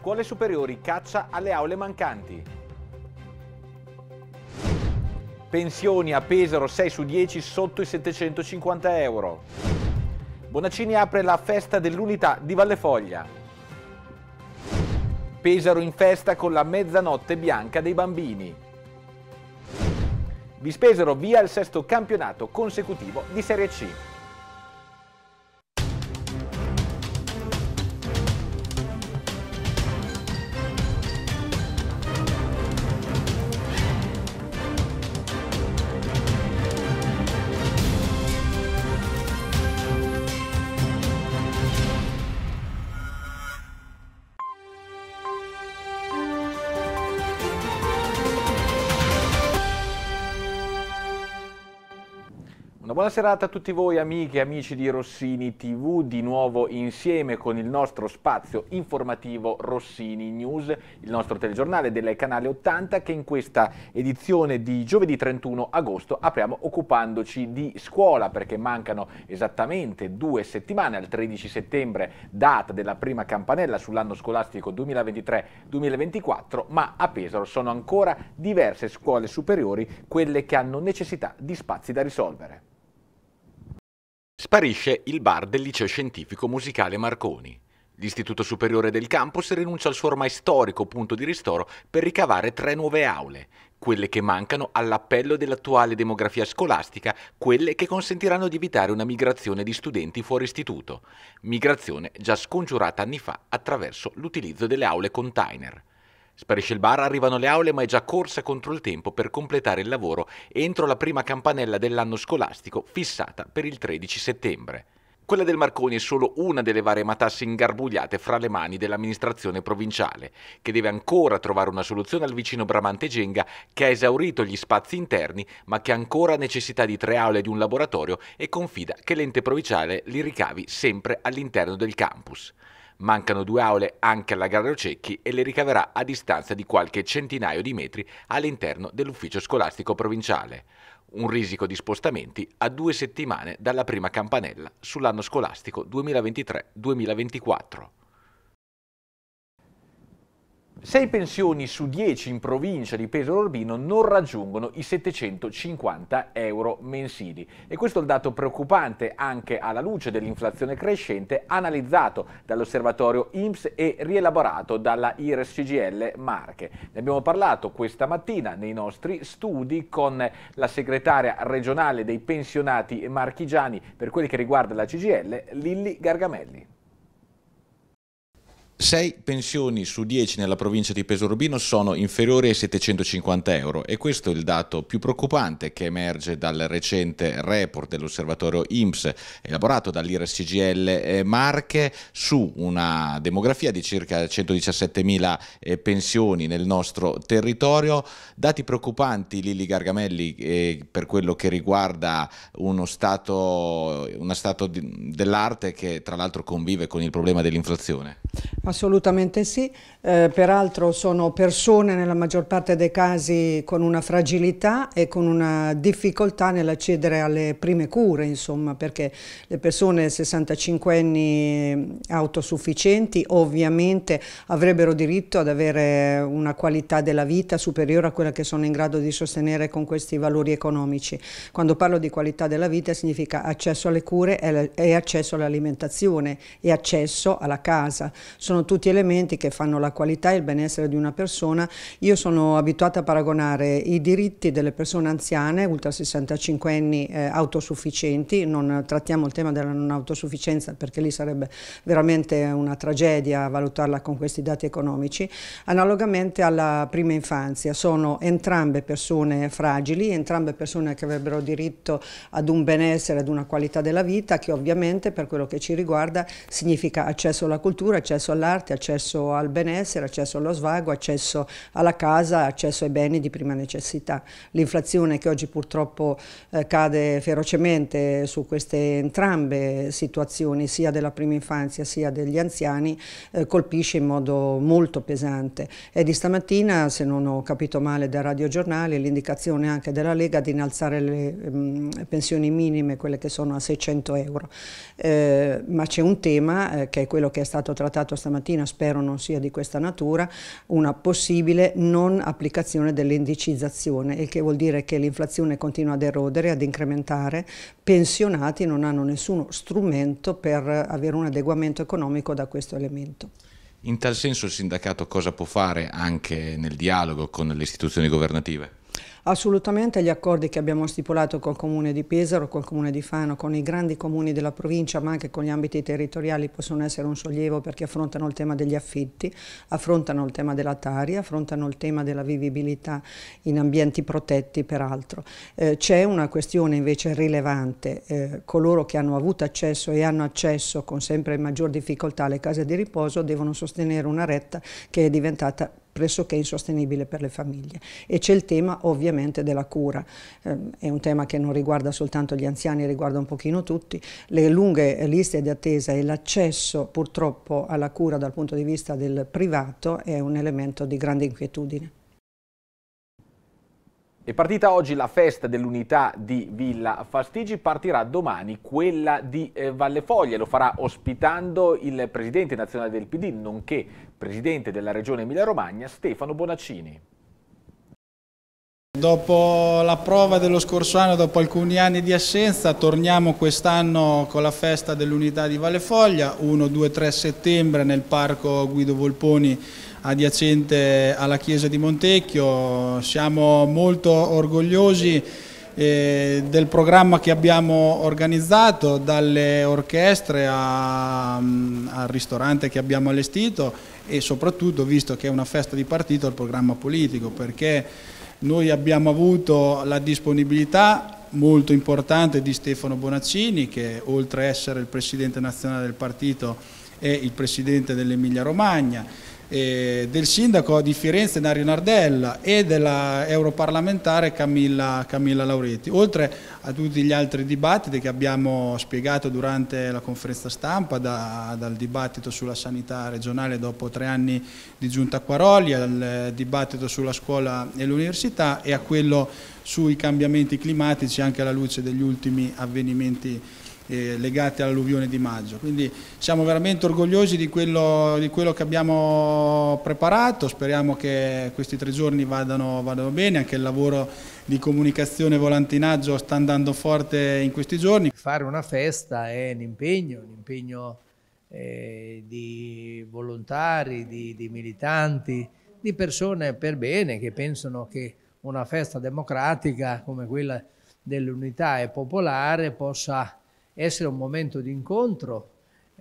Scuole superiori, caccia alle aule mancanti. Pensioni a Pesaro 6 su 10 sotto i 750 euro. Bonaccini apre la festa dell'unità di Vallefoglia. Pesaro in festa con la mezzanotte bianca dei bambini. Vi spesero via il sesto campionato consecutivo di Serie C. buona serata a tutti voi amiche e amici di Rossini TV, di nuovo insieme con il nostro spazio informativo Rossini News, il nostro telegiornale del canale 80 che in questa edizione di giovedì 31 agosto apriamo occupandoci di scuola perché mancano esattamente due settimane al 13 settembre, data della prima campanella sull'anno scolastico 2023-2024, ma a Pesaro sono ancora diverse scuole superiori quelle che hanno necessità di spazi da risolvere. Sparisce il bar del liceo scientifico musicale Marconi. L'Istituto Superiore del Campus rinuncia al suo ormai storico punto di ristoro per ricavare tre nuove aule, quelle che mancano all'appello dell'attuale demografia scolastica, quelle che consentiranno di evitare una migrazione di studenti fuori istituto, migrazione già scongiurata anni fa attraverso l'utilizzo delle aule container. Sparisce il bar, arrivano le aule ma è già corsa contro il tempo per completare il lavoro entro la prima campanella dell'anno scolastico fissata per il 13 settembre. Quella del Marconi è solo una delle varie matasse ingarbugliate fra le mani dell'amministrazione provinciale, che deve ancora trovare una soluzione al vicino Bramante Genga, che ha esaurito gli spazi interni, ma che ha ancora necessità di tre aule e di un laboratorio e confida che l'ente provinciale li ricavi sempre all'interno del campus. Mancano due aule anche alla Gallo Cecchi e le ricaverà a distanza di qualche centinaio di metri all'interno dell'ufficio scolastico provinciale. Un risico di spostamenti a due settimane dalla prima campanella sull'anno scolastico 2023-2024. Sei pensioni su 10 in provincia di Pesaro Urbino non raggiungono i 750 euro mensili e questo è il dato preoccupante anche alla luce dell'inflazione crescente analizzato dall'osservatorio IMSS e rielaborato dalla IRES CGL Marche. Ne abbiamo parlato questa mattina nei nostri studi con la segretaria regionale dei pensionati marchigiani per quel che riguarda la CGL Lilli Gargamelli. 6 pensioni su 10 nella provincia di Pesaro sono inferiori ai 750 euro e questo è il dato più preoccupante che emerge dal recente report dell'osservatorio IMSS elaborato dall'IRSCGL eh, Marche su una demografia di circa 117.000 eh, pensioni nel nostro territorio. Dati preoccupanti Lili Gargamelli eh, per quello che riguarda uno stato, uno stato dell'arte che tra l'altro convive con il problema dell'inflazione. Assolutamente sì, eh, peraltro sono persone nella maggior parte dei casi con una fragilità e con una difficoltà nell'accedere alle prime cure, insomma, perché le persone 65 anni autosufficienti ovviamente avrebbero diritto ad avere una qualità della vita superiore a quella che sono in grado di sostenere con questi valori economici. Quando parlo di qualità della vita significa accesso alle cure e accesso all'alimentazione e accesso alla casa. Sono sono tutti elementi che fanno la qualità e il benessere di una persona. Io sono abituata a paragonare i diritti delle persone anziane, ultra 65 anni, eh, autosufficienti, non trattiamo il tema della non autosufficienza perché lì sarebbe veramente una tragedia valutarla con questi dati economici, analogamente alla prima infanzia, sono entrambe persone fragili, entrambe persone che avrebbero diritto ad un benessere, ad una qualità della vita che ovviamente per quello che ci riguarda significa accesso alla cultura, accesso all'arte, all'arte, accesso al benessere, accesso allo svago, accesso alla casa, accesso ai beni di prima necessità. L'inflazione che oggi purtroppo eh, cade ferocemente su queste entrambe situazioni, sia della prima infanzia sia degli anziani, eh, colpisce in modo molto pesante. E di stamattina, se non ho capito male dal radiogiornale, l'indicazione anche della Lega di innalzare le mh, mm, pensioni minime, quelle che sono a 600 euro. Eh, ma c'è un tema eh, che è quello che è stato trattato stamattina stamattina, spero non sia di questa natura, una possibile non applicazione dell'indicizzazione, il che vuol dire che l'inflazione continua ad erodere, ad incrementare, pensionati non hanno nessuno strumento per avere un adeguamento economico da questo elemento. In tal senso il sindacato cosa può fare anche nel dialogo con le istituzioni governative? Assolutamente gli accordi che abbiamo stipulato col Comune di Pesaro, col Comune di Fano, con i grandi comuni della provincia ma anche con gli ambiti territoriali possono essere un sollievo perché affrontano il tema degli affitti, affrontano il tema della taria, affrontano il tema della vivibilità in ambienti protetti peraltro. Eh, C'è una questione invece rilevante, eh, coloro che hanno avuto accesso e hanno accesso con sempre maggior difficoltà alle case di riposo devono sostenere una retta che è diventata pressoché insostenibile per le famiglie. E c'è il tema ovviamente della cura, eh, è un tema che non riguarda soltanto gli anziani, riguarda un pochino tutti, le lunghe liste di attesa e l'accesso purtroppo alla cura dal punto di vista del privato è un elemento di grande inquietudine. È partita oggi la festa dell'unità di Villa Fastigi, partirà domani quella di eh, Valle Foglia, lo farà ospitando il presidente nazionale del PD, nonché presidente della regione Emilia-Romagna, Stefano Bonaccini. Dopo la prova dello scorso anno, dopo alcuni anni di assenza, torniamo quest'anno con la festa dell'unità di Valle Foglia, 1, 2, 3 settembre nel parco Guido Volponi adiacente alla chiesa di Montecchio. Siamo molto orgogliosi eh, del programma che abbiamo organizzato, dalle orchestre a, mm, al ristorante che abbiamo allestito e soprattutto, visto che è una festa di partito, al programma politico, perché noi abbiamo avuto la disponibilità molto importante di Stefano Bonaccini che oltre a essere il presidente nazionale del partito è il presidente dell'Emilia Romagna eh, del sindaco di Firenze Dario Nardella e dell'europarlamentare Camilla, Camilla Lauretti, oltre a tutti gli altri dibattiti che abbiamo spiegato durante la conferenza stampa, da, dal dibattito sulla sanità regionale dopo tre anni di giunta a Quaroli, al dibattito sulla scuola e l'università e a quello sui cambiamenti climatici anche alla luce degli ultimi avvenimenti eh, legate all'alluvione di maggio. Quindi siamo veramente orgogliosi di quello, di quello, che abbiamo preparato, speriamo che questi tre giorni vadano, vadano bene, anche il lavoro di comunicazione e volantinaggio sta andando forte in questi giorni. Fare una festa è un impegno, un impegno eh, di volontari, di, di militanti, di persone per bene che pensano che una festa democratica come quella dell'unità e popolare possa essere un momento di incontro,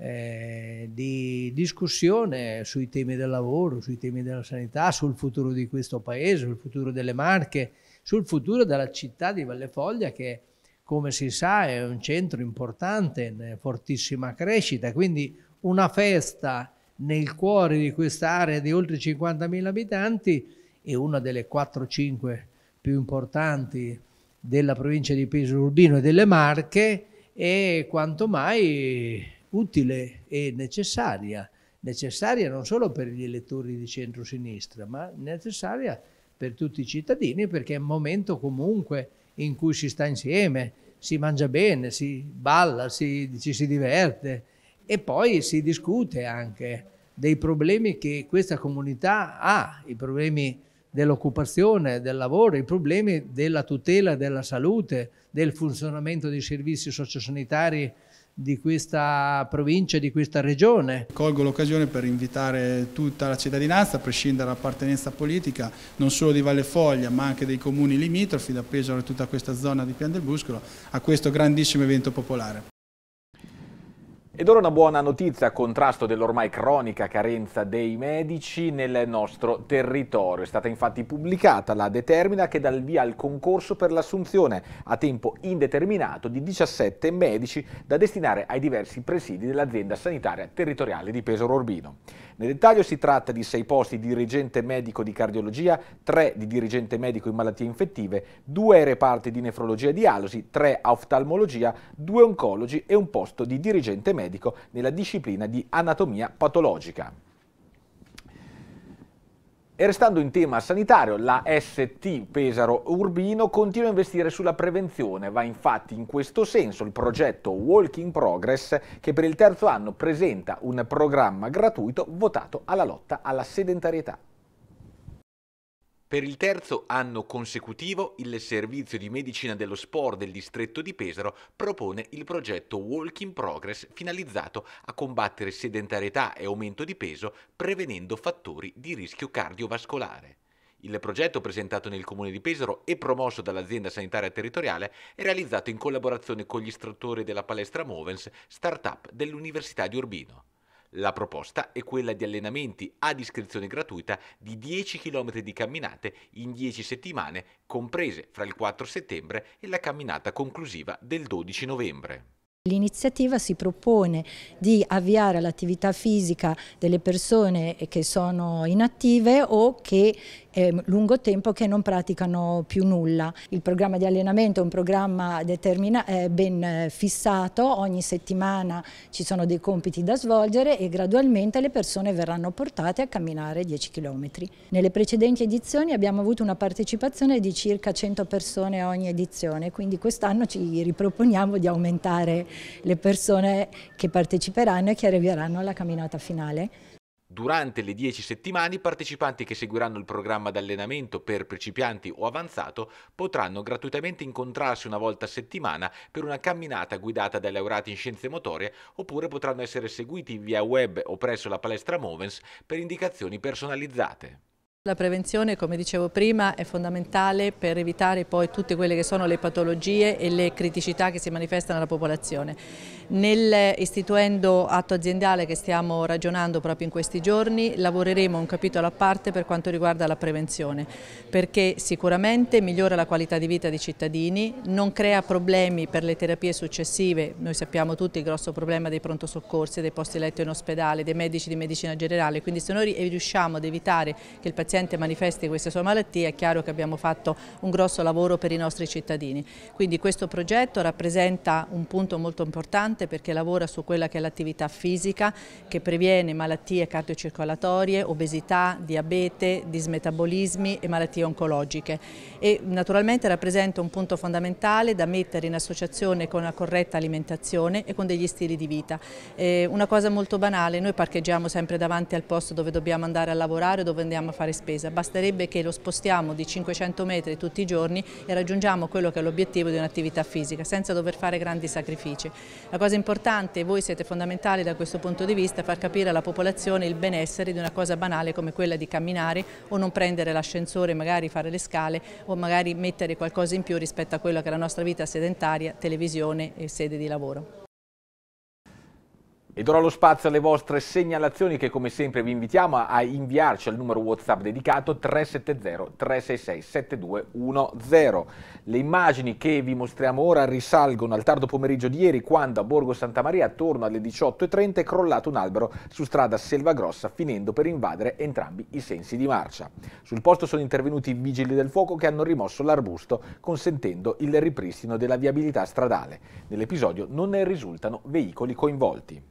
eh, di discussione sui temi del lavoro, sui temi della sanità, sul futuro di questo paese, sul futuro delle Marche, sul futuro della città di Vallefoglia che come si sa è un centro importante in fortissima crescita, quindi una festa nel cuore di quest'area di oltre 50.000 abitanti e una delle 4-5 più importanti della provincia di Pesaro Urbino e delle Marche e quanto mai utile e necessaria, necessaria non solo per gli elettori di centrosinistra, ma necessaria per tutti i cittadini perché è un momento comunque in cui si sta insieme, si mangia bene, si balla, si, ci si diverte e poi si discute anche dei problemi che questa comunità ha, i problemi dell'occupazione, del lavoro, i problemi della tutela della salute, del funzionamento dei servizi sociosanitari di questa provincia, di questa regione. Colgo l'occasione per invitare tutta la cittadinanza, a prescindere dall'appartenenza politica, non solo di Valle Foglia ma anche dei comuni limitrofi, da Pesaro e tutta questa zona di Pian del Buscolo, a questo grandissimo evento popolare. Ed ora una buona notizia a contrasto dell'ormai cronica carenza dei medici nel nostro territorio. È stata infatti pubblicata la determina che dà il via al concorso per l'assunzione a tempo indeterminato di 17 medici da destinare ai diversi presidi dell'azienda sanitaria territoriale di Pesaro Urbino. Nel dettaglio si tratta di 6 posti di dirigente medico di cardiologia, 3 di dirigente medico in malattie infettive, 2 reparti di nefrologia e dialosi, 3 a oftalmologia, 2 oncologi e un posto di dirigente medico medico nella disciplina di anatomia patologica. E restando in tema sanitario, la ST Pesaro Urbino continua a investire sulla prevenzione. Va infatti in questo senso il progetto Walk in Progress che per il terzo anno presenta un programma gratuito votato alla lotta alla sedentarietà. Per il terzo anno consecutivo il Servizio di Medicina dello Sport del distretto di Pesaro propone il progetto Walk in Progress finalizzato a combattere sedentarietà e aumento di peso prevenendo fattori di rischio cardiovascolare. Il progetto presentato nel comune di Pesaro e promosso dall'azienda sanitaria territoriale è realizzato in collaborazione con gli istruttori della palestra Movens, startup dell'Università di Urbino. La proposta è quella di allenamenti a discrezione gratuita di 10 km di camminate in 10 settimane, comprese fra il 4 settembre e la camminata conclusiva del 12 novembre. L'iniziativa si propone di avviare l'attività fisica delle persone che sono inattive o che è lungo tempo che non praticano più nulla. Il programma di allenamento è un programma ben eh, fissato, ogni settimana ci sono dei compiti da svolgere e gradualmente le persone verranno portate a camminare 10 km. Nelle precedenti edizioni abbiamo avuto una partecipazione di circa 100 persone ogni edizione, quindi quest'anno ci riproponiamo di aumentare le persone che parteciperanno e che arriveranno alla camminata finale. Durante le 10 settimane i partecipanti che seguiranno il programma d'allenamento per principianti o avanzato potranno gratuitamente incontrarsi una volta a settimana per una camminata guidata dai laureati in scienze motorie oppure potranno essere seguiti via web o presso la palestra Movens per indicazioni personalizzate. La prevenzione, come dicevo prima, è fondamentale per evitare poi tutte quelle che sono le patologie e le criticità che si manifestano alla popolazione. Nel, istituendo atto aziendale che stiamo ragionando proprio in questi giorni lavoreremo un capitolo a parte per quanto riguarda la prevenzione perché sicuramente migliora la qualità di vita dei cittadini, non crea problemi per le terapie successive, noi sappiamo tutti il grosso problema dei pronto soccorsi, dei posti letto in ospedale, dei medici di medicina generale, quindi se noi riusciamo ad evitare che il paziente manifesti questa sua malattia è chiaro che abbiamo fatto un grosso lavoro per i nostri cittadini. Quindi questo progetto rappresenta un punto molto importante importante perché lavora su quella che è l'attività fisica che previene malattie cardiocircolatorie, obesità, diabete, dismetabolismi e malattie oncologiche e naturalmente rappresenta un punto fondamentale da mettere in associazione con una corretta alimentazione e con degli stili di vita. Eh, una cosa molto banale, noi parcheggiamo sempre davanti al posto dove dobbiamo andare a lavorare o dove andiamo a fare spesa, basterebbe che lo spostiamo di 500 metri tutti i giorni e raggiungiamo quello che è l'obiettivo di un'attività fisica senza dover fare grandi sacrifici. La cosa cosa importante, voi siete fondamentali da questo punto di vista, far capire alla popolazione il benessere di una cosa banale come quella di camminare o non prendere l'ascensore, magari fare le scale o magari mettere qualcosa in più rispetto a quella che è la nostra vita sedentaria, televisione e sede di lavoro. Ed ora lo spazio alle vostre segnalazioni che come sempre vi invitiamo a inviarci al numero WhatsApp dedicato 370 366 7210. Le immagini che vi mostriamo ora risalgono al tardo pomeriggio di ieri quando a Borgo Santa Maria attorno alle 18.30 è crollato un albero su strada Selvagrossa finendo per invadere entrambi i sensi di marcia. Sul posto sono intervenuti i vigili del fuoco che hanno rimosso l'arbusto consentendo il ripristino della viabilità stradale. Nell'episodio non ne risultano veicoli coinvolti.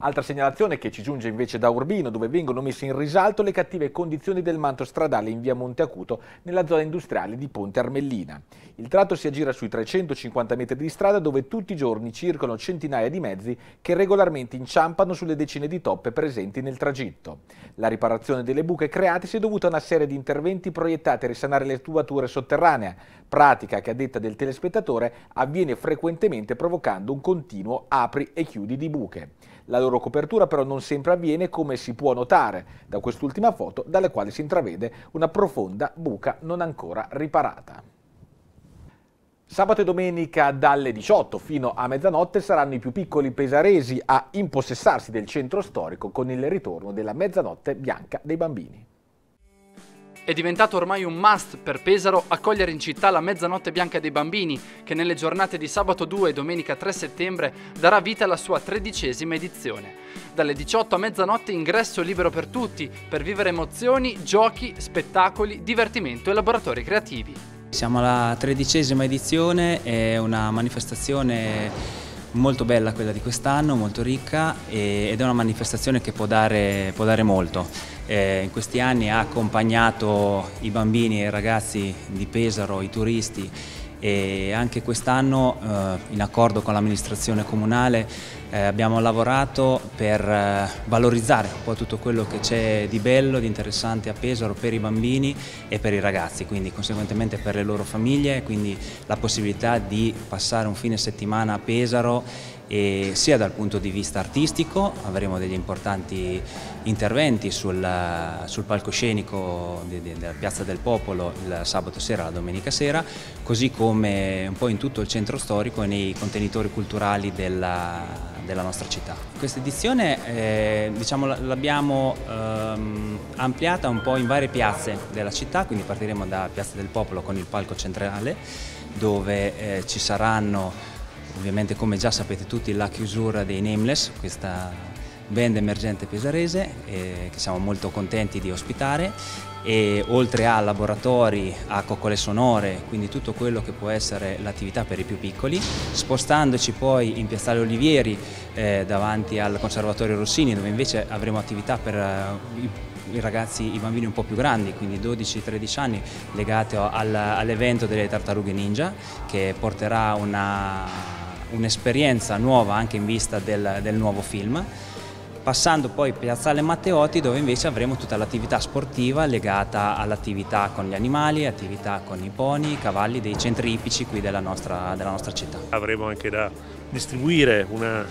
Altra segnalazione che ci giunge invece da Urbino, dove vengono messe in risalto le cattive condizioni del manto stradale in via Monte Acuto, nella zona industriale di Ponte Armellina. Il tratto si aggira sui 350 metri di strada, dove tutti i giorni circolano centinaia di mezzi che regolarmente inciampano sulle decine di toppe presenti nel tragitto. La riparazione delle buche create si è dovuta a una serie di interventi proiettati a risanare le tubature sotterranee, pratica che a detta del telespettatore avviene frequentemente provocando un continuo apri e chiudi di buche. La loro copertura però non sempre avviene come si può notare da quest'ultima foto dalla quale si intravede una profonda buca non ancora riparata. Sabato e domenica dalle 18 fino a mezzanotte saranno i più piccoli pesaresi a impossessarsi del centro storico con il ritorno della mezzanotte bianca dei bambini. È diventato ormai un must per Pesaro accogliere in città la mezzanotte bianca dei bambini, che nelle giornate di sabato 2 e domenica 3 settembre darà vita alla sua tredicesima edizione. Dalle 18 a mezzanotte ingresso libero per tutti, per vivere emozioni, giochi, spettacoli, divertimento e laboratori creativi. Siamo alla tredicesima edizione, è una manifestazione molto bella quella di quest'anno, molto ricca e, ed è una manifestazione che può dare, può dare molto. Eh, in questi anni ha accompagnato i bambini e i ragazzi di Pesaro, i turisti e anche quest'anno eh, in accordo con l'amministrazione comunale eh, abbiamo lavorato per eh, valorizzare un po' tutto quello che c'è di bello, di interessante a Pesaro per i bambini e per i ragazzi, quindi conseguentemente per le loro famiglie, quindi la possibilità di passare un fine settimana a Pesaro e sia dal punto di vista artistico avremo degli importanti interventi sul, sul palcoscenico della Piazza del Popolo il sabato sera e la domenica sera, così come un po' in tutto il centro storico e nei contenitori culturali della, della nostra città. Questa edizione eh, diciamo, l'abbiamo ehm, ampliata un po' in varie piazze della città, quindi partiremo da Piazza del Popolo con il palco centrale dove eh, ci saranno Ovviamente come già sapete tutti la chiusura dei Nameless, questa band emergente pesarese eh, che siamo molto contenti di ospitare e oltre a laboratori, a coccole sonore, quindi tutto quello che può essere l'attività per i più piccoli, spostandoci poi in Piazzale Olivieri eh, davanti al Conservatorio Rossini dove invece avremo attività per eh, i ragazzi, i bambini un po' più grandi, quindi 12-13 anni, legati all'evento delle tartarughe ninja che porterà una, un'esperienza nuova anche in vista del, del nuovo film passando poi Piazzale Matteotti dove invece avremo tutta l'attività sportiva legata all'attività con gli animali, attività con i poni, i cavalli dei centri ipici qui della nostra, della nostra città. Avremo anche da distribuire una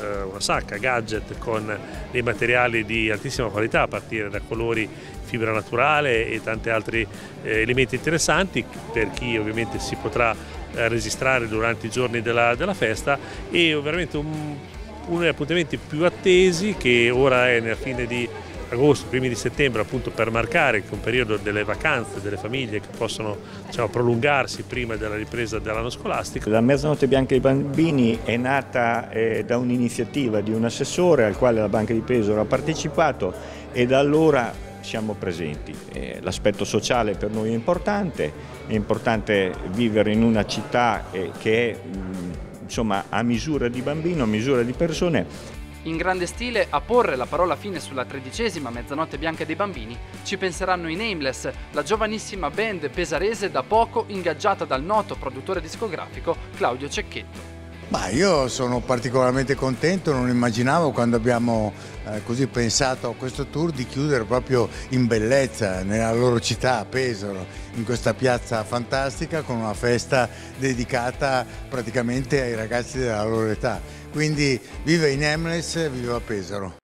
eh, una sacca gadget con dei materiali di altissima qualità a partire da colori fibra naturale e tanti altri eh, elementi interessanti per chi ovviamente si potrà eh, registrare durante i giorni della, della festa e veramente un, uno degli appuntamenti più attesi che ora è nella fine di agosto, primi di settembre appunto per marcare un periodo delle vacanze delle famiglie che possono diciamo, prolungarsi prima della ripresa dell'anno scolastico. La Mezzanotte Bianca dei Bambini è nata eh, da un'iniziativa di un assessore al quale la Banca di Pesaro ha partecipato e da allora siamo presenti. Eh, l'aspetto sociale per noi è importante, è importante vivere in una città eh, che è mm, insomma, a misura di bambino, a misura di persone in grande stile, a porre la parola fine sulla tredicesima mezzanotte bianca dei bambini ci penseranno i Nameless, la giovanissima band pesarese da poco ingaggiata dal noto produttore discografico Claudio Cecchetto. Ma io sono particolarmente contento, non immaginavo quando abbiamo eh, così pensato a questo tour di chiudere proprio in bellezza nella loro città, a Pesaro, in questa piazza fantastica con una festa dedicata praticamente ai ragazzi della loro età. Quindi vive in Emles, a Pesaro.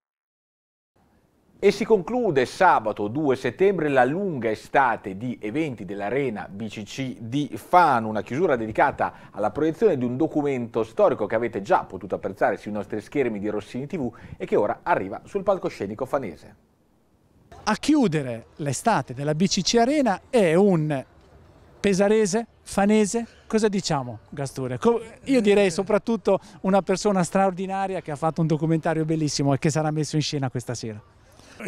E si conclude sabato 2 settembre la lunga estate di eventi dell'Arena BCC di Fano, una chiusura dedicata alla proiezione di un documento storico che avete già potuto apprezzare sui nostri schermi di Rossini TV e che ora arriva sul palcoscenico fanese. A chiudere l'estate della BCC Arena è un pesarese, fanese, cosa diciamo Gasture? Io direi soprattutto una persona straordinaria che ha fatto un documentario bellissimo e che sarà messo in scena questa sera.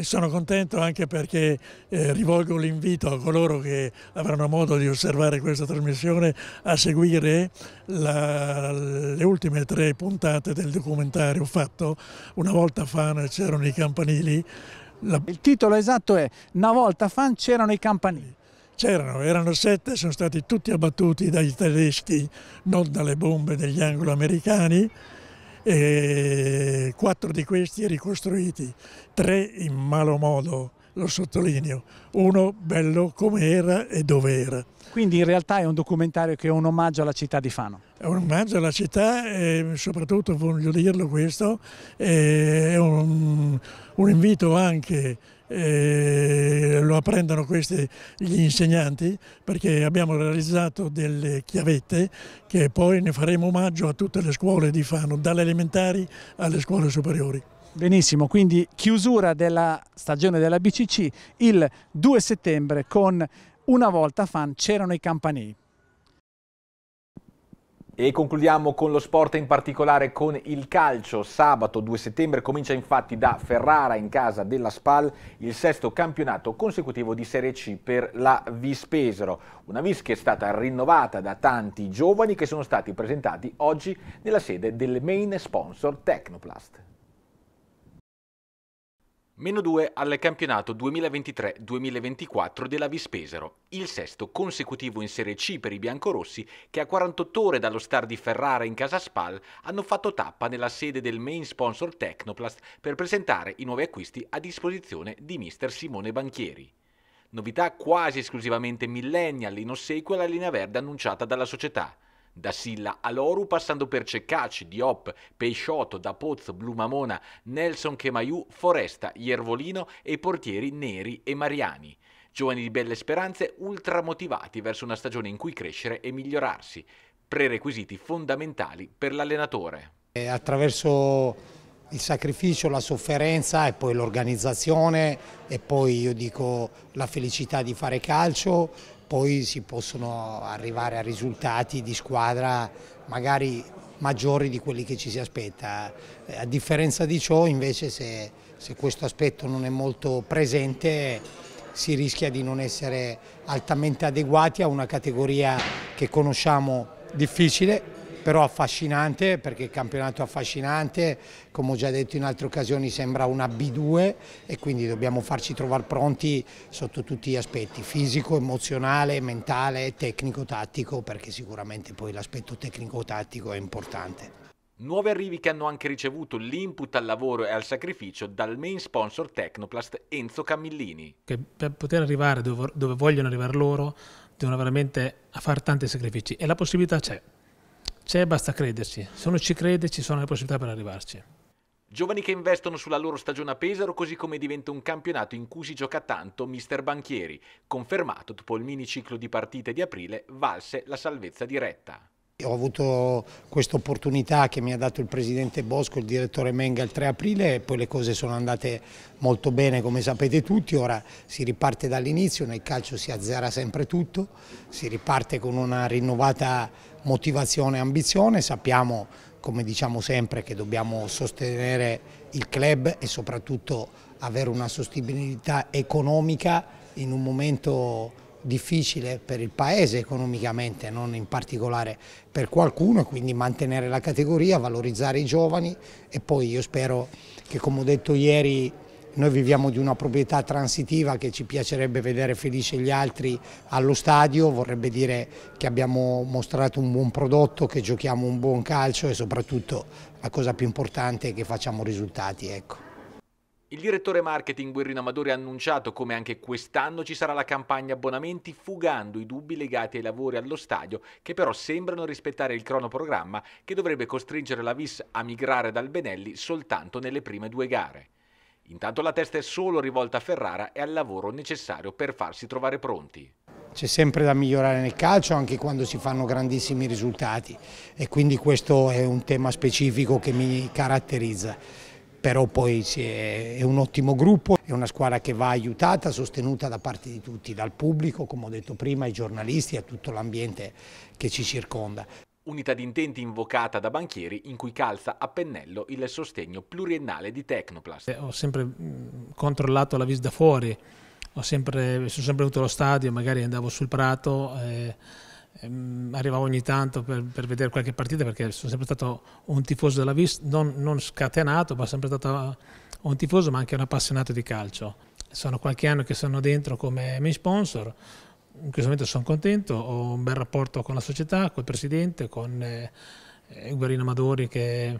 Sono contento anche perché eh, rivolgo l'invito a coloro che avranno modo di osservare questa trasmissione a seguire la, le ultime tre puntate del documentario fatto. Una volta fan c'erano i campanili. La... Il titolo esatto è Una volta fan c'erano i campanili. C'erano, erano sette, sono stati tutti abbattuti dai tedeschi, non dalle bombe degli anglo-americani, e quattro di questi ricostruiti, tre in malo modo, lo sottolineo, uno bello come era e dove era. Quindi in realtà è un documentario che è un omaggio alla città di Fano. È un omaggio alla città e soprattutto, voglio dirlo questo, un invito anche eh, lo apprendano questi gli insegnanti perché abbiamo realizzato delle chiavette che poi ne faremo omaggio a tutte le scuole di Fano, dalle elementari alle scuole superiori. Benissimo, quindi chiusura della stagione della BCC il 2 settembre con una volta fan c'erano i campanili. E concludiamo con lo sport, in particolare con il calcio. Sabato 2 settembre comincia infatti da Ferrara in casa della Spal il sesto campionato consecutivo di Serie C per la Vispesero. Una Vis che è stata rinnovata da tanti giovani che sono stati presentati oggi nella sede del main sponsor Tecnoplast. Meno 2 al campionato 2023-2024 della Vispesero, il sesto consecutivo in Serie C per i biancorossi che a 48 ore dallo star di Ferrara in casa Spal hanno fatto tappa nella sede del main sponsor Tecnoplast per presentare i nuovi acquisti a disposizione di mister Simone Banchieri. Novità quasi esclusivamente millennial in ossequio alla linea verde annunciata dalla società da Silla a Loru, passando per Ceccaci, Diop, Peixoto, Da Pozzo, Blumamona, Nelson Chemaiu, Foresta, Iervolino e i portieri Neri e Mariani. Giovani di belle speranze, ultramotivati verso una stagione in cui crescere e migliorarsi, prerequisiti fondamentali per l'allenatore. Eh, attraverso il sacrificio, la sofferenza e poi l'organizzazione e poi io dico la felicità di fare calcio, poi si possono arrivare a risultati di squadra magari maggiori di quelli che ci si aspetta. Eh, a differenza di ciò invece se, se questo aspetto non è molto presente si rischia di non essere altamente adeguati a una categoria che conosciamo difficile però affascinante perché il campionato è affascinante, come ho già detto in altre occasioni sembra una B2 e quindi dobbiamo farci trovare pronti sotto tutti gli aspetti, fisico, emozionale, mentale, tecnico, tattico, perché sicuramente poi l'aspetto tecnico-tattico è importante. Nuovi arrivi che hanno anche ricevuto l'input al lavoro e al sacrificio dal main sponsor Tecnoplast Enzo Camillini. Che per poter arrivare dove, dove vogliono arrivare loro devono veramente fare tanti sacrifici e la possibilità c'è. C'è, basta crederci. Se uno ci crede, ci sono le possibilità per arrivarci. Giovani che investono sulla loro stagione a Pesaro, così come diventa un campionato in cui si gioca tanto Mister Banchieri, confermato dopo il miniciclo di partite di aprile, valse la salvezza diretta. Ho avuto questa opportunità che mi ha dato il presidente Bosco, il direttore Menga il 3 aprile e poi le cose sono andate molto bene come sapete tutti, ora si riparte dall'inizio, nel calcio si azzera sempre tutto, si riparte con una rinnovata motivazione e ambizione, sappiamo come diciamo sempre che dobbiamo sostenere il club e soprattutto avere una sostenibilità economica in un momento difficile per il paese economicamente, non in particolare per qualcuno, quindi mantenere la categoria, valorizzare i giovani e poi io spero che come ho detto ieri noi viviamo di una proprietà transitiva che ci piacerebbe vedere felici gli altri allo stadio, vorrebbe dire che abbiamo mostrato un buon prodotto, che giochiamo un buon calcio e soprattutto la cosa più importante è che facciamo risultati. Ecco. Il direttore marketing Guerrino Amadori ha annunciato come anche quest'anno ci sarà la campagna abbonamenti fugando i dubbi legati ai lavori allo stadio che però sembrano rispettare il cronoprogramma che dovrebbe costringere la VIS a migrare dal Benelli soltanto nelle prime due gare. Intanto la testa è solo rivolta a Ferrara e al lavoro necessario per farsi trovare pronti. C'è sempre da migliorare nel calcio anche quando si fanno grandissimi risultati e quindi questo è un tema specifico che mi caratterizza. Però poi è un ottimo gruppo, è una squadra che va aiutata, sostenuta da parte di tutti, dal pubblico, come ho detto prima, ai giornalisti e a tutto l'ambiente che ci circonda unità di intenti invocata da banchieri in cui calza a pennello il sostegno pluriennale di Tecnoplast. Eh, ho sempre mm, controllato la visita fuori, sempre, sono sempre venuto allo stadio, magari andavo sul prato, eh, ehm, arrivavo ogni tanto per, per, vedere qualche partita perché sono sempre stato un tifoso della Vis, non, non scatenato, ma sempre stato eh, un tifoso ma anche un appassionato di calcio. Sono qualche anno che sono dentro come mio sponsor, in questo momento sono contento, ho un bel rapporto con la società, con il presidente, con eh, Guerino Amadori che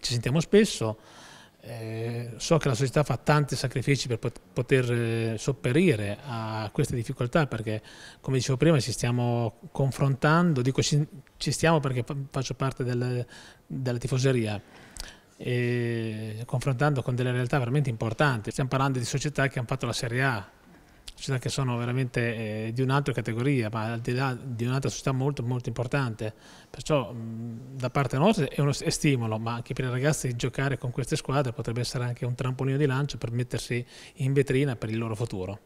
ci sentiamo spesso. Eh, so che la società fa tanti sacrifici per pot poter eh, sopperire a queste difficoltà perché, come dicevo prima, ci stiamo confrontando, dico ci, ci stiamo perché fa faccio parte del, della tifoseria, eh, confrontando con delle realtà veramente importanti. Stiamo parlando di società che hanno fatto la Serie A, società che sono veramente eh, di un'altra categoria, ma al di là di un'altra società molto, molto importante. Perciò mh, da parte nostra è uno è stimolo, ma anche per i ragazzi giocare con queste squadre potrebbe essere anche un trampolino di lancio per mettersi in vetrina per il loro futuro.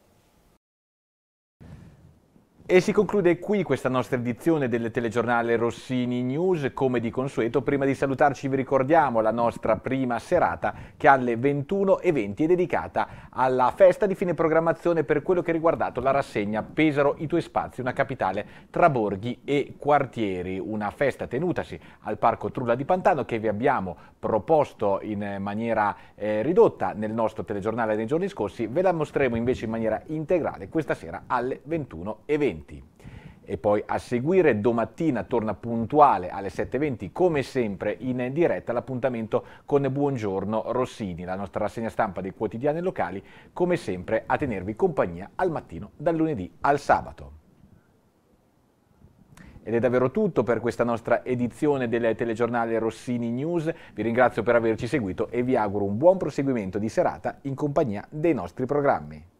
E si conclude qui questa nostra edizione del telegiornale Rossini News. Come di consueto, prima di salutarci vi ricordiamo la nostra prima serata che alle 21.20 è dedicata alla festa di fine programmazione per quello che è riguardato la rassegna Pesaro i tuoi spazi, una capitale tra borghi e quartieri. Una festa tenutasi al Parco Trulla di Pantano che vi abbiamo proposto in maniera eh, ridotta nel nostro telegiornale nei giorni scorsi. Ve la mostreremo invece in maniera integrale questa sera alle 21.20. 7.20 e poi a seguire domattina torna puntuale alle 7.20 come sempre in diretta l'appuntamento con Buongiorno Rossini, la nostra rassegna stampa dei quotidiani locali, come sempre a tenervi compagnia al mattino dal lunedì al sabato. Ed è davvero tutto per questa nostra edizione del telegiornale Rossini News. Vi ringrazio per averci seguito e vi auguro un buon proseguimento di serata in compagnia dei nostri programmi.